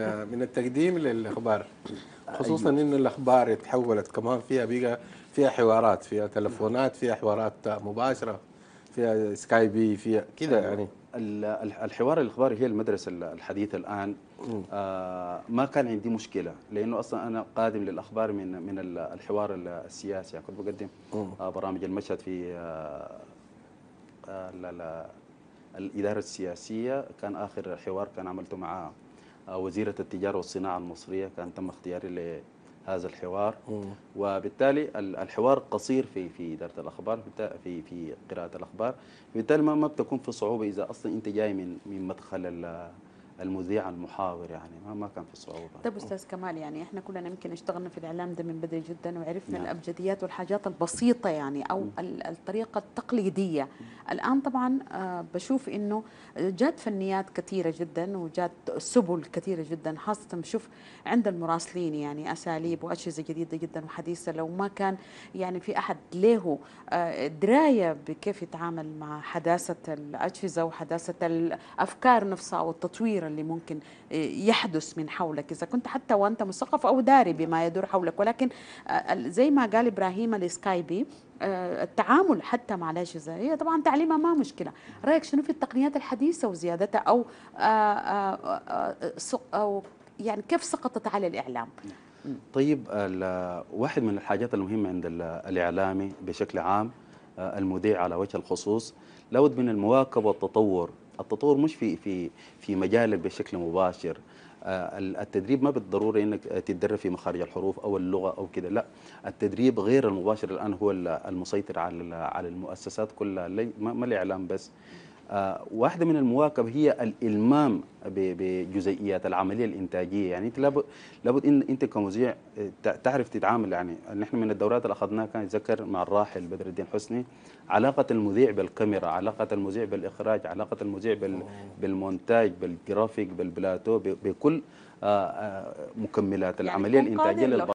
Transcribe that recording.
من التقديم للاخبار أيوة. خصوصا أيوه. ان الاخبار تحولت كمان فيها بقى فيها حوارات فيها تلفونات فيها حوارات مباشره فيها سكاي بي فيها كذا أيوه. يعني الحوار الاخباري هي المدرسه الحديثه الان آه ما كان عندي مشكله لانه اصلا انا قادم للاخبار من من الحوار السياسي كنت بقدم آه برامج المشهد في آه آه الاداره السياسيه كان اخر حوار كان عملته مع آه، وزيرة التجارة والصناعة المصرية كان تم اختياري لهذا الحوار وبالتالي الحوار قصير في في إدارة الأخبار في في قراءة الأخبار بالتالي ما ما بتكون في صعوبة إذا أصلا أنت جاي من من مدخل المذيع المحاور يعني ما, ما كان في صعوبه طيب استاذ كمال يعني احنا كلنا يمكن اشتغلنا في الاعلام ده من بدري جدا وعرفنا نعم. الابجديات والحاجات البسيطه يعني او م. الطريقه التقليديه م. الان طبعا آه، بشوف انه جات فنيات كثيره جدا وجات سبل كثيره جدا خاصه بشوف عند المراسلين يعني اساليب واجهزه جديده جدا وحديثه لو ما كان يعني في احد له آه، درايه بكيف يتعامل مع حداثه الاجهزه وحداثه الافكار نفسها والتطوير الكبيرة اللي ممكن آه، يحدث من حولك إذا كنت حتى وأنت مثقف أو داري بما يدور حولك ولكن آه، زي ما قال إبراهيم الإسكايبي آه، التعامل حتى مع الأجهزة هي طبعا تعليمها ما مشكلة رأيك شنو في التقنيات الحديثة وزيادتها أو, أو يعني كيف سقطت على الإعلام نعم. طيب واحد من الحاجات المهمة عند الإعلامي بشكل عام المذيع على وجه الخصوص لابد من المواكبة والتطور التطور مش في في في مجالك بشكل مباشر آه، التدريب ما بالضروره انك تتدرب في مخارج الحروف او اللغه او كده لا التدريب غير المباشر الان هو المسيطر على على المؤسسات كلها ما الاعلام بس آه، واحدة من المواكب هي الإلمام بجزئيات العملية الإنتاجية يعني أنت لابد, لابد إن أنت كمذيع تعرف تتعامل يعني نحن من الدورات اللي أخذناها كان يتذكر مع الراحل بدر الدين حسني علاقة المذيع بالكاميرا علاقة المذيع بالإخراج علاقة المذيع بال بالمونتاج بالجرافيك بالبلاتو بكل آه، آه، مكملات يعني العملية يعني الإنتاجية